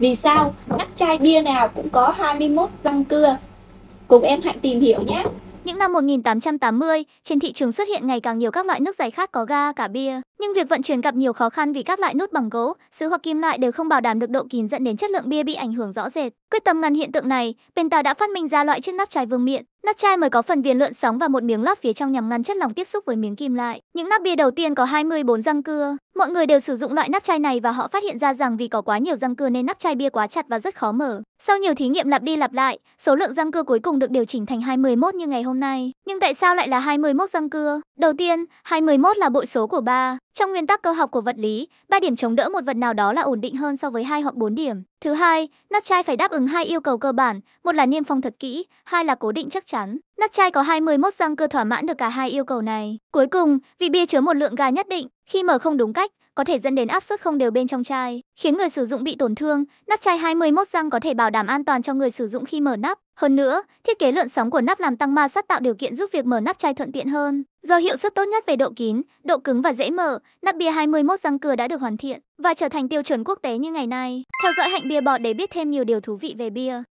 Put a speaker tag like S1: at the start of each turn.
S1: Vì sao? ngắt chai bia nào cũng có 21 răng cưa. Cùng em hãy tìm hiểu nhé. Những năm 1880, trên thị trường xuất hiện ngày càng nhiều các loại nước giải khát có ga cả bia nhưng việc vận chuyển gặp nhiều khó khăn vì các loại nút bằng gỗ, sứ hoặc kim loại đều không bảo đảm được độ kín dẫn đến chất lượng bia bị ảnh hưởng rõ rệt. Quyết tâm ngăn hiện tượng này, Penta đã phát minh ra loại chiếc nắp chai vương miện. Nắp chai mới có phần viền lượn sóng và một miếng lót phía trong nhằm ngăn chất lỏng tiếp xúc với miếng kim loại. Những nắp bia đầu tiên có 24 răng cưa. Mọi người đều sử dụng loại nắp chai này và họ phát hiện ra rằng vì có quá nhiều răng cưa nên nắp chai bia quá chặt và rất khó mở. Sau nhiều thí nghiệm lặp đi lặp lại, số lượng răng cưa cuối cùng được điều chỉnh thành 21 như ngày hôm nay. Nhưng tại sao lại là 21 răng cưa? Đầu tiên, 21 là bội số của 3. Trong nguyên tắc cơ học của vật lý, 3 điểm chống đỡ một vật nào đó là ổn định hơn so với 2 hoặc 4 điểm. Thứ hai, nắp chai phải đáp ứng hai yêu cầu cơ bản, một là niêm phong thật kỹ, hai là cố định chắc chắn. Nắp chai có 21 răng cơ thỏa mãn được cả hai yêu cầu này. Cuối cùng, vì bia chứa một lượng ga nhất định, khi mở không đúng cách, có thể dẫn đến áp suất không đều bên trong chai, khiến người sử dụng bị tổn thương. Nắp chai 21 răng có thể bảo đảm an toàn cho người sử dụng khi mở nắp. Hơn nữa, thiết kế lượn sóng của nắp làm tăng ma sát tạo điều kiện giúp việc mở nắp chai thuận tiện hơn. Do hiệu suất tốt nhất về độ kín, độ cứng và dễ mở, nắp bia 21 răng cưa đã được hoàn thiện và trở thành tiêu chuẩn quốc tế như ngày nay. Theo dõi hạnh bia bọt để biết thêm nhiều điều thú vị về bia.